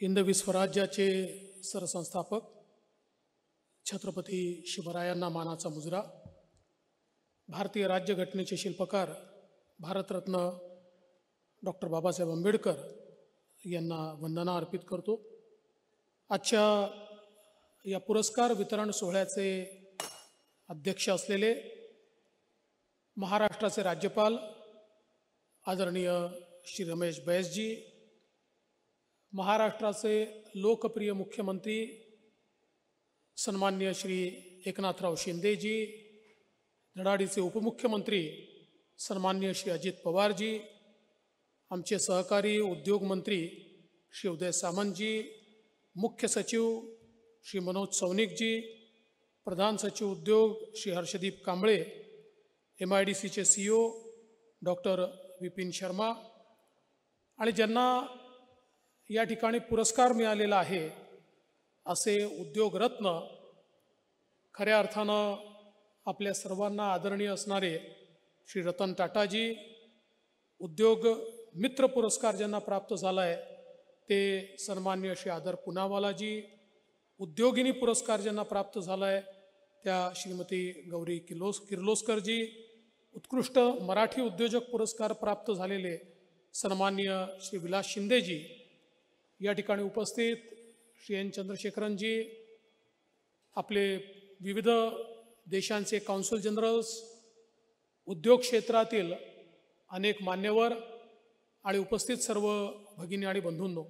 हिंदवी विश्वराज्याचे सरसंस्थापक छत्रपती शिवरायांना मानाचा मुजरा भारतीय राज्यघटनेचे शिल्पकार भारतरत्न डॉक्टर बाबासाहेब आंबेडकर यांना वंदना अर्पित करतो आजच्या या पुरस्कार वितरण सोहळ्याचे अध्यक्ष असलेले महाराष्ट्राचे राज्यपाल आदरणीय श्री रमेश बैसजी महाराष्ट्राचे लोकप्रिय मुख्यमंत्री सन्मान्य श्री एकनाथराव शिंदेजी धडाडीचे उपमुख्यमंत्री सन्मान्य श्री अजित पवारजी आमचे सहकारी उद्योगमंत्री श्री उदय सामंतजी मुख्य सचिव श्री मनोज सौनिकजी प्रधान सचिव उद्योग Shri Harshdeep Kamble M I D सीचे C O doctor Vipin Sharma आणि ज्यांना या ठिकाणी पुरस्कार मिळालेला आहे असे उद्योगरत्न खऱ्या अर्थानं आपल्या सर्वांना आदरणीय असणारे श्री रतन टाटाजी उद्योग मित्र पुरस्कार ज्यांना प्राप्त झाला आहे ते सन्मान्य श्री आदर पुनावालाजी उद्योगिनी पुरस्कार ज्यांना प्राप्त झाला आहे त्या श्रीमती गौरी किलोस किर्लोस्करजी उत्कृष्ट मराठी उद्योजक पुरस्कार प्राप्त झालेले सन्मान्य श्री विलास शिंदेजी या ठिकाणी उपस्थित श्री एन चंद्रशेखरनजी आपले विविध देशांचे काउन्सिल जनरल्स उद्योग क्षेत्रातील अनेक मान्यवर आणि उपस्थित सर्व भगिनी आणि बंधूंनो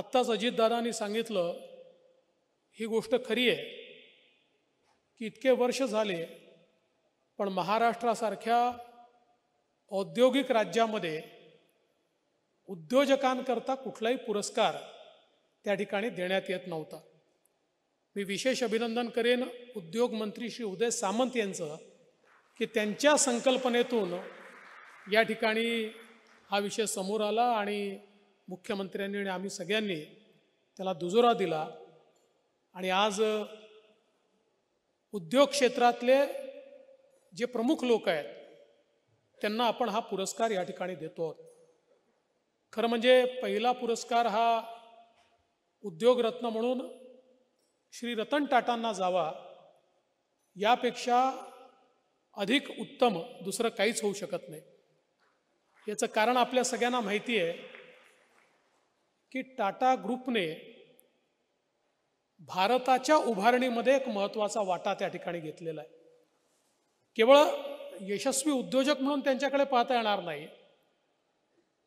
आत्ताच अजितदादांनी सांगितलं ही गोष्ट खरी आहे की इतके वर्ष झाले पण महाराष्ट्रासारख्या औद्योगिक राज्यामध्ये उद्योजकांकरता कुठलाही पुरस्कार त्या ठिकाणी देण्यात येत नव्हता मी विशेष अभिनंदन करेन उद्योग मंत्री श्री उदय सामंत यांचं की त्यांच्या संकल्पनेतून या ठिकाणी हा विषय समोर आला आणि मुख्यमंत्र्यांनी आणि आम्ही सगळ्यांनी त्याला दुजोरा दिला आणि आज उद्योग क्षेत्रातले जे प्रमुख लोक आहेत त्यांना आपण हा पुरस्कार या ठिकाणी देतो आहोत खरं म्हणजे पहिला पुरस्कार हा उद्योगरत्न म्हणून श्री रतन टाटांना जावा यापेक्षा अधिक उत्तम दुसरं काहीच होऊ शकत नाही याचं कारण आपल्या सगळ्यांना माहिती आहे की टाटा ग्रुपने भारताच्या उभारणीमध्ये एक महत्त्वाचा वाटा त्या ठिकाणी घेतलेला आहे केवळ यशस्वी उद्योजक म्हणून त्यांच्याकडे पाहता येणार नाही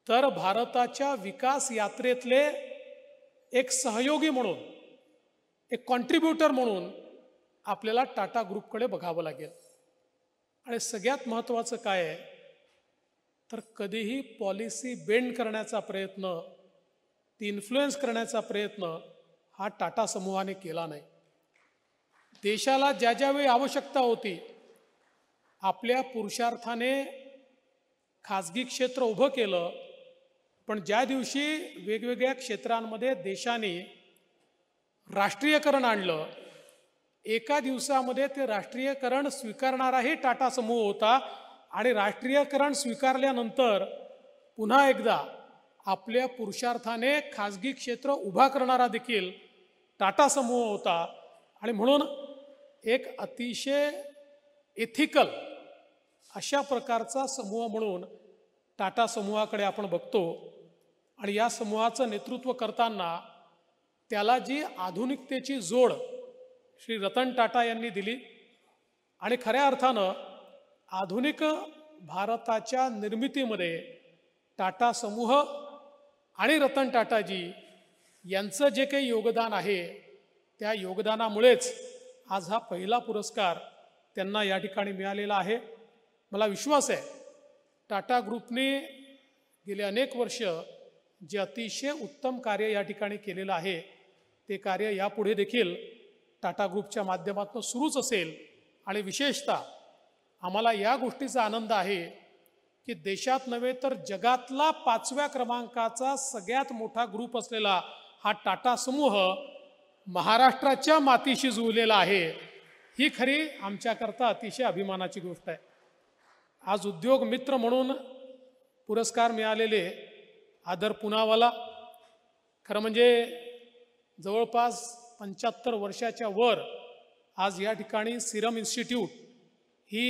तर भारताच्या विकास यात्रेतले एक सहयोगी म्हणून एक कॉन्ट्रीब्युटर म्हणून आपल्याला टाटा ग्रुपकडे बघावं लागेल आणि सगळ्यात महत्त्वाचं काय आहे तर कधीही पॉलिसी बेंड करण्याचा प्रयत्न ती इन्फ्लुएन्स करण्याचा प्रयत्न हा टाटा समूहाने केला नाही देशाला ज्या ज्यावेळी आवश्यकता होती आपल्या पुरुषार्थाने खाजगी क्षेत्र उभं केलं पण ज्या दिवशी वेगवेगळ्या क्षेत्रांमध्ये देशाने राष्ट्रीयकरण आणलं एका दिवसामध्ये ते राष्ट्रीयकरण स्वीकारणाराही टाटा समूह होता आणि राष्ट्रीयकरण स्वीकारल्यानंतर पुन्हा एकदा आपल्या पुरुषार्थाने खाजगी क्षेत्र उभा करणारा देखील टाटा समूह होता आणि म्हणून एक अतिशय एथिकल अशा प्रकारचा समूह म्हणून टाटा समूहाकडे आपण बघतो आणि या समूहाचं नेतृत्व करताना त्याला जी आधुनिकतेची जोड श्री रतन टाटा यांनी दिली आणि खऱ्या अर्थानं आधुनिक भारताच्या निर्मितीमध्ये टाटा समूह आणि रतन टाटाजी यांचं जे काही योगदान आहे त्या योगदानामुळेच आज हा पहिला पुरस्कार त्यांना या ठिकाणी मिळालेला आहे मला विश्वास आहे टाटा ग्रुपने गेले अनेक वर्ष जे अतिशय उत्तम कार्य या ठिकाणी केलेलं आहे ते कार्य यापुढे देखील टाटा ग्रुपच्या माध्यमातून सुरूच असेल आणि विशेषतः आम्हाला या गोष्टीचा आनंद आहे की देशात नव्हे तर जगातला पाचव्या क्रमांकाचा सगळ्यात मोठा ग्रुप असलेला हा टाटा समूह महाराष्ट्राच्या मातीशी जुळलेला आहे ही खरी आमच्याकरता अतिशय अभिमानाची गोष्ट आहे आज उद्योग मित्र म्हणून पुरस्कार मिळालेले आदर पुनावाला खरं म्हणजे जवळपास पंच्याहत्तर वर्षाच्या वर आज या ठिकाणी सिरम इन्स्टिट्यूट ही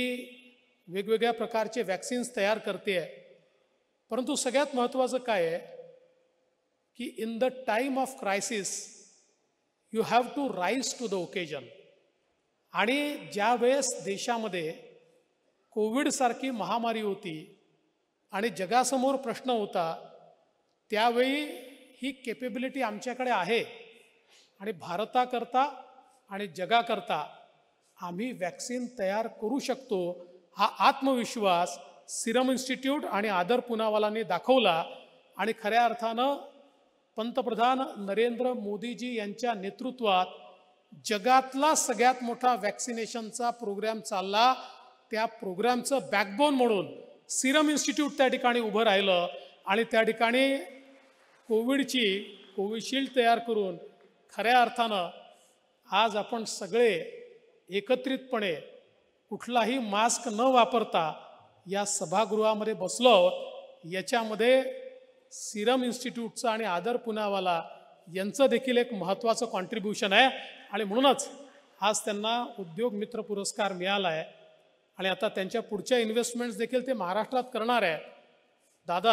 वेगवेगळ्या प्रकारचे वॅक्सिन्स तयार करते आहे परंतु सगळ्यात महत्त्वाचं काय आहे की in the time of crisis you have to rise to the occasion आणि ज्या वेळेस देशामध्ये कोविडसारखी महामारी होती आणि जगासमोर प्रश्न होता त्यावेळी ही केपेबिलिटी आमच्याकडे आहे आणि भारताकरता आणि जगाकरता आम्ही वॅक्सिन तयार करू शकतो हा आत्मविश्वास सिरम इन्स्टिट्यूट आणि आदर पुनावालांनी दाखवला आणि खऱ्या अर्थानं पंतप्रधान नरेंद्र मोदीजी यांच्या नेतृत्वात जगातला सगळ्यात मोठा वॅक्सिनेशनचा प्रोग्रॅम चालला त्या प्रोग्रॅमचं बॅकबोन म्हणून सिरम इन्स्टिट्यूट त्या ठिकाणी उभं राहिलं आणि त्या ठिकाणी कोविडची कोविशिल्ड तयार करून खऱ्या अर्थानं आज आपण सगळे एकत्रितपणे कुठलाही मास्क न वापरता या सभागृहामध्ये बसलो आहोत याच्यामध्ये सिरम इन्स्टिट्यूटचं आणि आदर पुनावाला यांचं देखील एक महत्त्वाचं कॉन्ट्रीब्युशन आहे आणि म्हणूनच आज त्यांना उद्योग मित्र पुरस्कार मिळाला आहे आणि आता त्यांच्या पुढच्या इन्व्हेस्टमेंट्स देखील ते महाराष्ट्रात करणार आहेत दादा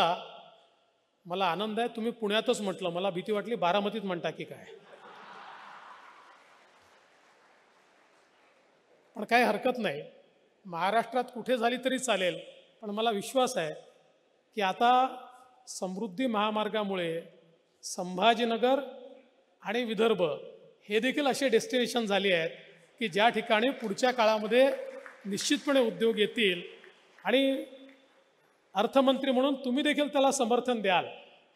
मला आनंद आहे तुम्ही पुण्यातच म्हटलं मला भीती वाटली बारामतीत म्हणता की काय पण काही हरकत नाही महाराष्ट्रात कुठे झाली तरी चालेल पण मला विश्वास आहे की आता समृद्धी महामार्गामुळे संभाजीनगर आणि विदर्भ हे देखील असे डेस्टिनेशन झाले आहेत की ज्या ठिकाणी पुढच्या काळामध्ये निश्चितपणे उद्योग येतील आणि अर्थमंत्री म्हणून तुम्ही देखील त्याला समर्थन द्याल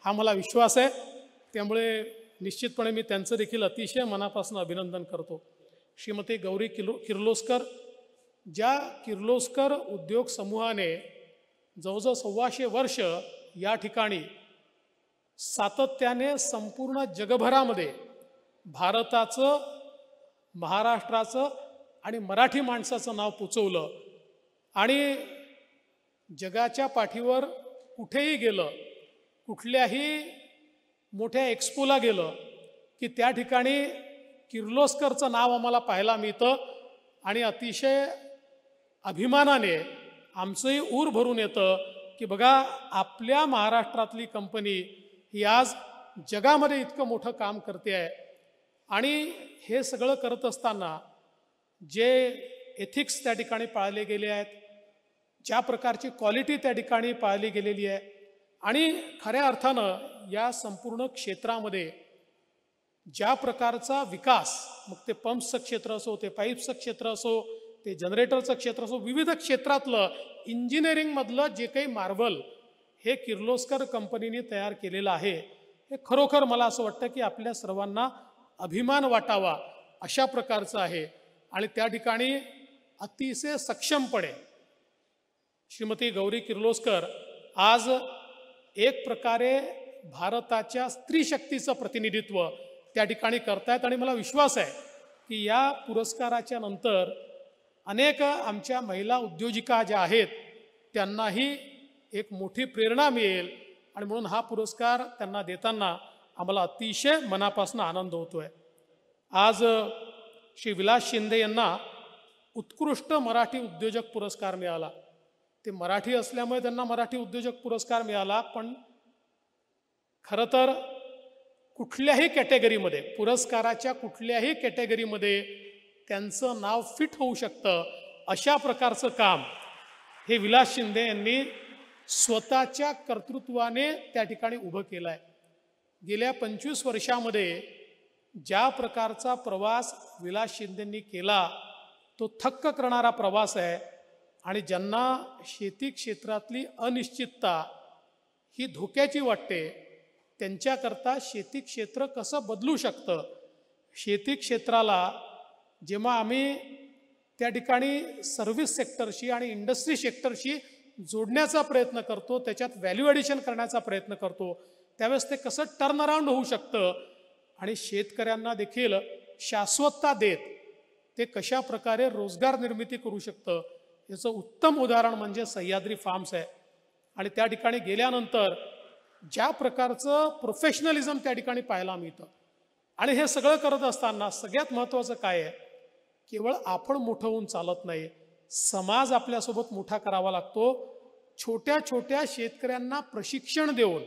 हा मला विश्वास आहे त्यामुळे निश्चितपणे मी त्यांचं देखील अतिशय मनापासून अभिनंदन करतो श्रीमती गौरी किलो किर्लोस्कर ज्या किर्लोस्कर उद्योग समूहाने जवळजवळ सव्वाशे वर्ष या ठिकाणी सातत्याने संपूर्ण जगभरामध्ये भारताचं महाराष्ट्राचं आणि मराठी माणसाचं नाव पुचवलं आणि जगाच्या पाठीवर कुठेही गेलं कुठल्याही मोठ्या एक्सपोला गेलं की त्या ठिकाणी किर्लोस्करचं नाव आम्हाला पाहायला मिळतं आणि अतिशय अभिमानाने आमचंही ऊर भरून येतं की बघा आपल्या महाराष्ट्रातली कंपनी ही आज जगामध्ये इतकं मोठं काम करते आहे आणि हे सगळं करत असताना जे एथिक्स त्या ठिकाणी पाळले गेले आहेत ज्या प्रकारची क्वालिटी त्या ठिकाणी पाळली गेलेली आहे आणि खऱ्या अर्थानं या संपूर्ण क्षेत्रामध्ये ज्या प्रकारचा विकास मग ते पंप्सचं क्षेत्र असो ते पाईप्सचं क्षेत्र असो ते जनरेटरचं क्षेत्र असो विविध क्षेत्रातलं इंजिनिअरिंगमधलं जे काही मार्बल हे किर्लोस्कर कंपनीने तयार केलेलं आहे हे खरोखर मला असं वाटतं की आपल्या सर्वांना अभिमान वाटावा अशा प्रकारचं आहे आणि त्या ठिकाणी अतिशय सक्षमपणे श्रीमती गौरी किर्लोस्कर आज एक प्रकारे भारताच्या स्त्री शक्तीचं प्रतिनिधित्व त्या ठिकाणी करतायत आणि मला विश्वास आहे की या पुरस्काराच्या नंतर अनेक आमच्या महिला उद्योजिका ज्या आहेत त्यांनाही एक मोठी प्रेरणा मिळेल आणि म्हणून हा पुरस्कार त्यांना देताना आम्हाला अतिशय मनापासून आनंद होतो आहे आज श्री विलास शिंदे यांना उत्कृष्ट मराठी उद्योजक पुरस्कार मिळाला ते मराठी असल्यामुळे त्यांना मराठी उद्योजक पुरस्कार मिळाला पण खरं तर कुठल्याही कॅटेगरीमध्ये पुरस्काराच्या कुठल्याही कॅटेगरीमध्ये त्यांचं नाव फिट होऊ शकतं अशा प्रकारचं काम हे विलास शिंदे यांनी स्वतःच्या कर्तृत्वाने त्या ठिकाणी उभं केलं आहे गेल्या पंचवीस वर्षामध्ये ज्या प्रकारचा प्रवास विलास शिंदेंनी केला तो थक्क करणारा प्रवास आहे आणि ज्यांना शेती क्षेत्रातली अनिश्चितता ही धोक्याची वाटते त्यांच्याकरता शेती क्षेत्र कसं बदलू शकतं शेती क्षेत्राला जेव्हा आम्ही त्या ठिकाणी सर्व्हिस सेक्टरशी आणि इंडस्ट्री सेक्टरशी जोडण्याचा प्रयत्न करतो त्याच्यात व्हॅल्यू ॲडिशन करण्याचा प्रयत्न करतो त्यावेळेस ते कसं टर्न अराऊंड होऊ शकतं आणि शेतकऱ्यांना देखील शाश्वतता देत ते कशा प्रकारे रोजगार निर्मिती करू शकतं याचं उत्तम उदाहरण म्हणजे सह्याद्री फार्म्स आहे आणि त्या ठिकाणी गेल्यानंतर ज्या प्रकारचं प्रोफेशनलिझम त्या ठिकाणी पाहायला मिळतं आणि हे सगळं करत असताना सगळ्यात महत्त्वाचं काय आहे केवळ आपण मोठं होऊन चालत नाही समाज आपल्यासोबत मोठा करावा लागतो छोट्या छोट्या शेतकऱ्यांना प्रशिक्षण देऊन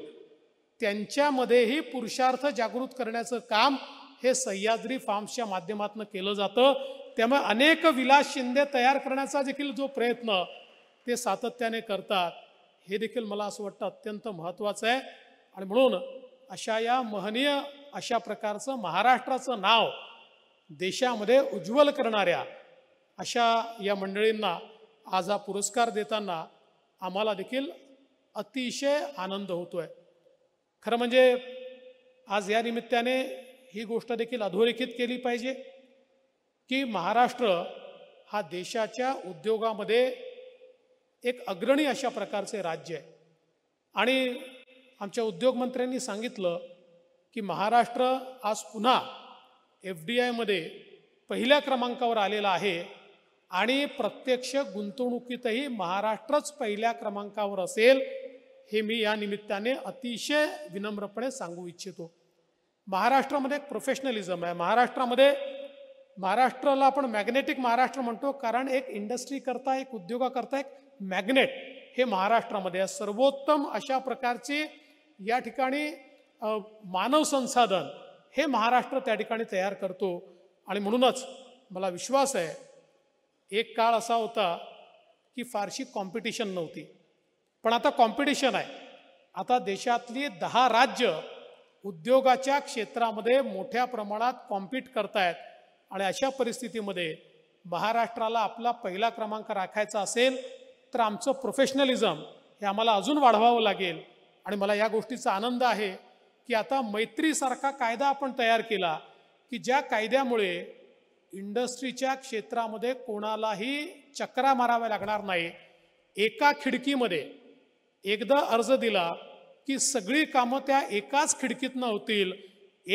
त्यांच्यामध्येही पुरुषार्थ जागृत करण्याचं काम हे सह्याद्री फार्म्सच्या माध्यमातून केलं जातं त्यामुळे अनेक विलास शिंदे तयार करण्याचा देखील जो प्रयत्न ते सातत्याने करतात हे देखील मला असं वाटतं अत्यंत महत्त्वाचं आहे आणि म्हणून अशा या महनीय अशा प्रकारचं महाराष्ट्राचं नाव देशामध्ये उज्ज्वल करणाऱ्या अशा या मंडळींना आज हा पुरस्कार देताना आम्हाला देखील अतिशय आनंद होतो आहे खरं म्हणजे आज या निमित्ताने ही गोष्ट देखील अधोरेखित केली पाहिजे की महाराष्ट्र हा देशाच्या उद्योगामध्ये एक अग्रणी अशा प्रकारचे राज्य आहे आणि आमच्या उद्योगमंत्र्यांनी सांगितलं की महाराष्ट्र आज पुन्हा एफ डी आयमध्ये पहिल्या क्रमांकावर आलेला आहे आणि प्रत्यक्ष गुंतवणुकीतही महाराष्ट्रच पहिल्या क्रमांकावर असेल हे मी या निमित्ताने अतिशय विनम्रपणे सांगू इच्छितो महाराष्ट्रामध्ये एक प्रोफेशनलिझम आहे महाराष्ट्रामध्ये महाराष्ट्राला आपण मॅग्नेटिक महाराष्ट्र म्हणतो कारण एक इंडस्ट्री करता एक उद्योगाकरता एक मॅग्नेट हे महाराष्ट्रामध्ये सर्वोत्तम अशा प्रकारचे या ठिकाणी मानव संसाधन हे महाराष्ट्र त्या ठिकाणी तयार करतो आणि म्हणूनच मला विश्वास आहे एक काळ असा होता की फारशी कॉम्पिटिशन नव्हती पण आता कॉम्पिटिशन आहे आता देशातली दहा राज्य उद्योगाच्या क्षेत्रामध्ये मोठ्या प्रमाणात कॉम्पीट करतायत आणि अशा परिस्थितीमध्ये महाराष्ट्राला आपला पहिला क्रमांक राखायचा असेल तर आमचं प्रोफेशनलिझम हे आम्हाला अजून वाढवावं लागेल आणि मला या गोष्टीचा आनंद आहे की आता मैत्रीसारखा कायदा आपण तयार केला की ज्या कायद्यामुळे इंडस्ट्रीच्या क्षेत्रामध्ये कोणालाही चक्रा माराव्या लागणार नाही एका खिडकीमध्ये एकदा अर्ज दिला की सगळी कामं त्या एकाच खिडकीतनं होतील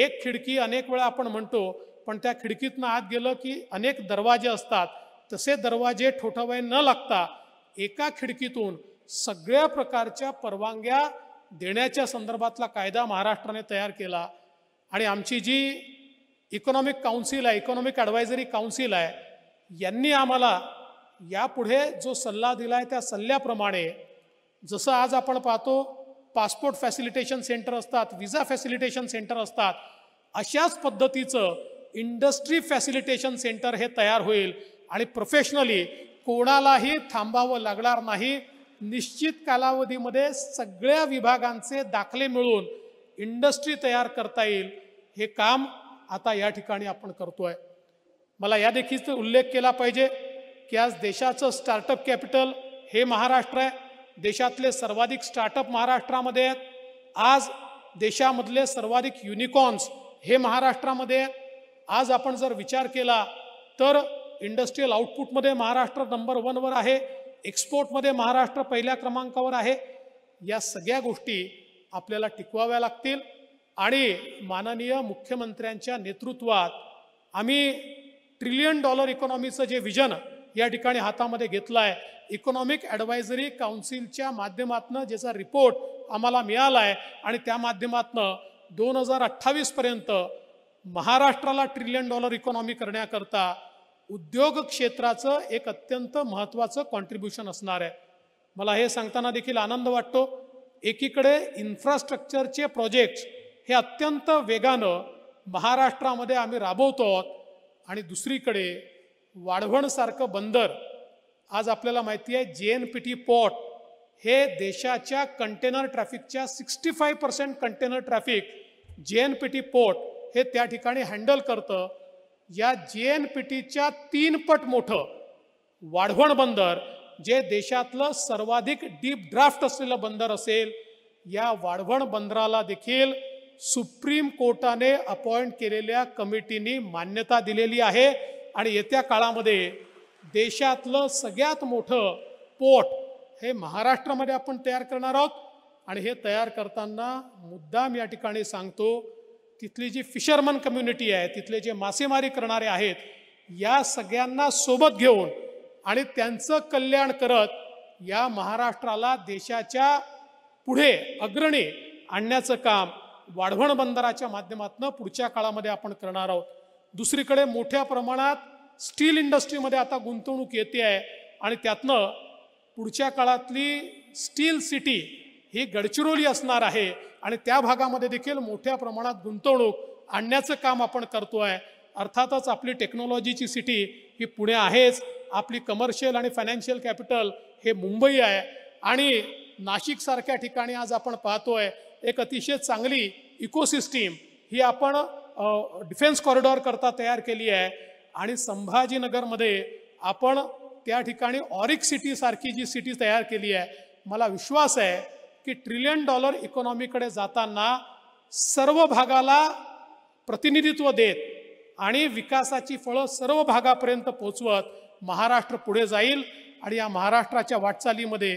एक खिडकी अनेक वेळा आपण म्हणतो पण त्या खिडकीतनं आत गेलं की अनेक दरवाजे असतात तसे दरवाजे ठोठावाय न लागता एका खिडकीतून सगळ्या प्रकारच्या परवानग्या देण्याच्या संदर्भातला कायदा महाराष्ट्राने तयार केला आणि आमची जी इकॉनॉमिक काउन्सिल आहे इकॉनॉमिक ॲडवायझरी काउन्सिल आहे यांनी आम्हाला यापुढे जो सल्ला दिला आहे त्या सल्ल्याप्रमाणे जसं आज आपण पाहतो पासपोर्ट फॅसिलिटेशन सेंटर असतात विजा फॅसिलिटेशन सेंटर असतात अशाच पद्धतीचं इंडस्ट्री फॅसिलिटेशन सेंटर हे तयार होईल आणि प्रोफेशनली कोणालाही थांबावं लागणार नाही निश्चित कालावधीमध्ये सगळ्या विभागांचे दाखले मिळून इंडस्ट्री तयार करता येईल हे काम आता या ठिकाणी आपण करतो आहे मला या देखील उल्लेख केला पाहिजे की आज देशाचं स्टार्टअप कॅपिटल हे महाराष्ट्र आहे देशातले सर्वाधिक स्टार्टअप महाराष्ट्रामध्ये आहेत आज देशामधले सर्वाधिक युनिकॉर्न्स हे महाराष्ट्रामध्ये आहेत आज आपण जर विचार केला तर इंडस्ट्रीयल आउटपुटमध्ये महाराष्ट्र नंबर वनवर आहे एक्सपोर्टमध्ये महाराष्ट्र पहिल्या क्रमांकावर आहे या सगळ्या गोष्टी आपल्याला टिकवाव्या लागतील आणि माननीय मुख्यमंत्र्यांच्या नेतृत्वात आम्ही ट्रिलियन डॉलर इकॉनॉमीचं जे विजन या ठिकाणी हातामध्ये घेतलं आहे इकॉनॉमिक ॲडवायझरी काउन्सिलच्या माध्यमातनं ज्याचा रिपोर्ट आम्हाला मिळाला आहे आणि त्या माध्यमातनं दोन हजार अठ्ठावीसपर्यंत महाराष्ट्राला ट्रिलियन डॉलर इकॉनॉमी करण्याकरता उद्योग क्षेत्राचं एक अत्यंत महत्त्वाचं कॉन्ट्रीब्युशन असणार आहे मला हे सांगताना देखील आनंद वाटतो एकीकडे इन्फ्रास्ट्रक्चरचे प्रोजेक्ट्स हे अत्यंत वेगानं महाराष्ट्रामध्ये आम्ही राबवतो आणि दुसरीकडे वाढवणसारखं बंदर आज आपल्याला माहिती आहे जे एन पी टी पोर्ट हे देशाच्या कंटेनर ट्रॅफिकच्या sixty five percent container traffic जे एन पी टी पोर्ट हे त्या ठिकाणी हँडल करतं या जे एन पी टीच्या तीनपट मोठं वाढवण बंदर जे देशातलं सर्वाधिक डीप ड्राफ्ट असलेलं बंदर असेल या वाढवण बंदराला देखील सुप्रीम कोर्टाने अपॉइंट केलेल्या कमिटीनी मान्यता दिलेली आहे आणि येत्या काळामध्ये देशातलं सगळ्यात मोठं पोर्ट हे महाराष्ट्रामध्ये आपण तयार करणार आहोत आणि हे तयार करताना मुद्दाम या ठिकाणी सांगतो तिथली जी फिशरमन कम्युनिटी आहे तिथले जे मासेमारी करणारे आहेत या सगळ्यांना सोबत घेऊन आणि त्यांचं कल्याण करत या महाराष्ट्राला देशाच्या पुढे अग्रणी आणण्याचं काम वाढवण बंदराच्या माध्यमातून पुढच्या काळामध्ये आपण करणार आहोत दुसरीकडे मोठ्या प्रमाणात स्टील इंडस्ट्रीमध्ये आता गुंतवणूक येते आहे आणि त्यातनं पुढच्या काळातली स्टील सिटी ही गडचिरोली असणार आहे आणि त्या भागामध्ये देखील मोठ्या प्रमाणात गुंतवणूक आणण्याचं काम आपण करतो आहे अर्थातच आपली टेक्नॉलॉजीची सिटी ही पुणे आहेच आपली कमर्शियल आणि फायनान्शियल कॅपिटल हे मुंबई आहे आणि नाशिकसारख्या ठिकाणी आज आपण पाहतोय एक अतिशय चांगली इकोसिस्टीम ही आपण डिफेन्स कॉरिडॉर करता तयार केली आहे आणि संभाजीनगरमध्ये आपण त्या ठिकाणी ऑरिक सिटीसारखी जी सिटी तयार केली आहे मला विश्वास आहे की ट्रिलियन डॉलर इकॉनॉमीकडे जाताना सर्व भागाला प्रतिनिधित्व देत आणि विकासाची फळं सर्व भागापर्यंत पोचवत महाराष्ट्र पुढे जाईल आणि या महाराष्ट्राच्या वाटचालीमध्ये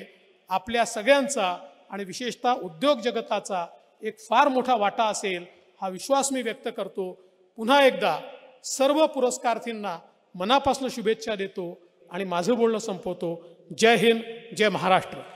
आपल्या सगळ्यांचा आणि विशेषतः उद्योग जगताचा एक फार मोठा वाटा असेल हा विश्वास मी व्यक्त करतो पुन्हा एकदा सर्व पुरस्कार्थींना मनापासून शुभेच्छा देतो आणि माझं बोलणं संपवतो जय हिंद जय महाराष्ट्र